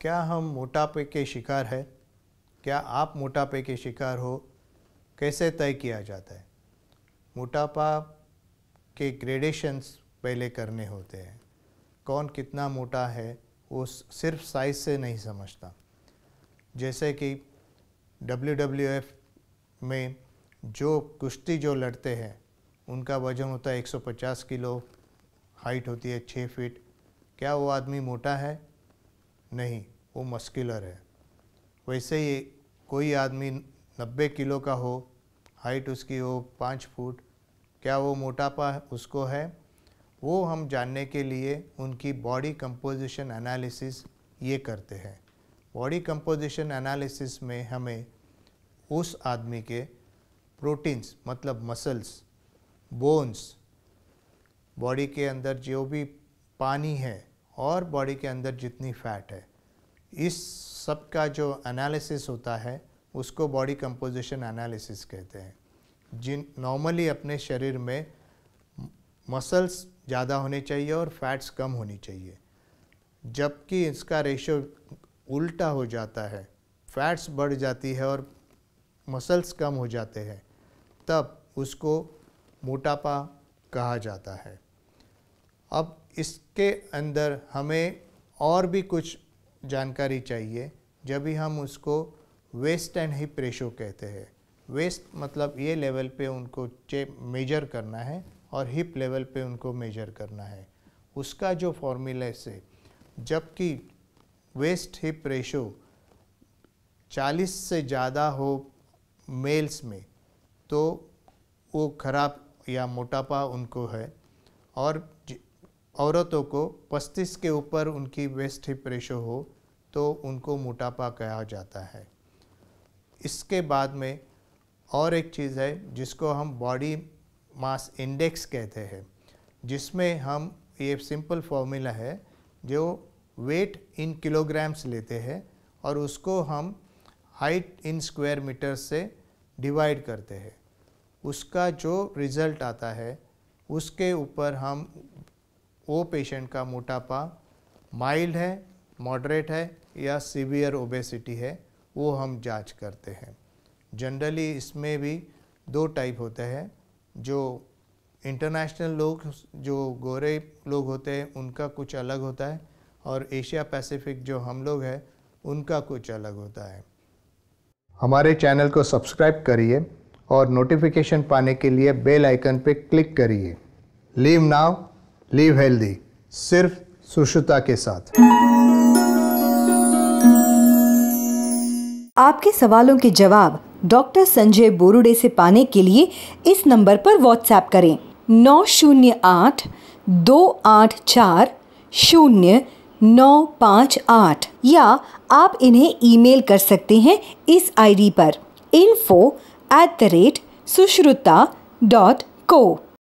क्या हम मोटापे के शिकार है क्या आप मोटापे के शिकार हो कैसे तय किया जाता है मोटापा के ग्रेडेशंस पहले करने होते हैं कौन कितना मोटा है वो सिर्फ साइज से नहीं समझता जैसे कि डब्ल्यू डब्ल्यू एफ़ में जो कुश्ती जो लड़ते हैं उनका वजन होता है 150 किलो हाइट होती है छः फीट क्या वो आदमी मोटा है नहीं वो मस्कुलर है वैसे ही कोई आदमी नब्बे किलो का हो हाइट उसकी हो पाँच फुट क्या वो मोटापा उसको है वो हम जानने के लिए उनकी बॉडी कंपोजिशन एनालिसिस ये करते हैं बॉडी कंपोजिशन एनालिसिस में हमें उस आदमी के प्रोटीन्स मतलब मसल्स बोन्स बॉडी के अंदर जो भी पानी है और बॉडी के अंदर जितनी फैट है इस सब का जो एनालिसिस होता है उसको बॉडी कंपोजिशन एनालिसिस कहते हैं जिन नॉर्मली अपने शरीर में मसल्स ज़्यादा होने चाहिए और फैट्स कम होनी चाहिए जबकि इसका रेशो उल्टा हो जाता है फैट्स बढ़ जाती है और मसल्स कम हो जाते हैं तब उसको मोटापा कहा जाता है अब इसके अंदर हमें और भी कुछ जानकारी चाहिए जब भी हम उसको वेस्ट एंड हिप रेशो कहते हैं वेस्ट मतलब ये लेवल पे उनको चे मेजर करना है और हिप लेवल पे उनको मेजर करना है उसका जो फॉर्मूला से जबकि वेस्ट हिप रेशो 40 से ज़्यादा हो मेल्स में तो वो खराब या मोटापा उनको है और औरतों को पस्तीस के ऊपर उनकी वेस्ट हिप रेशो हो तो उनको मोटापा कहा जाता है इसके बाद में और एक चीज़ है जिसको हम बॉडी मास इंडेक्स कहते हैं जिसमें हम ये सिंपल फॉर्मूला है जो वेट इन किलोग्राम्स लेते हैं और उसको हम हाइट इन स्क्वायर मीटर से डिवाइड करते हैं उसका जो रिज़ल्ट आता है उसके ऊपर हम वो पेशेंट का मोटापा माइल्ड है मॉडरेट है या सीवियर ओबेसिटी है वो हम जांच करते हैं जनरली इसमें भी दो टाइप होते हैं जो इंटरनेशनल लोग जो गोरे लोग होते हैं उनका कुछ अलग होता है और एशिया पैसिफिक जो हम लोग हैं उनका कुछ अलग होता है हमारे चैनल को सब्सक्राइब करिए और नोटिफिकेशन पाने के लिए बेल आइकन पर क्लिक करिए लीव नाउ लिव हेल्दी सिर्फ सुश्रुता के साथ आपके सवालों के जवाब डॉक्टर संजय बोरुडे से पाने के लिए इस नंबर पर व्हाट्सएप करें नौ शून्य आठ दो आठ चार शून्य नौ पाँच आठ या आप इन्हें ईमेल कर सकते हैं इस आईडी पर info at the rate Sushruta dot को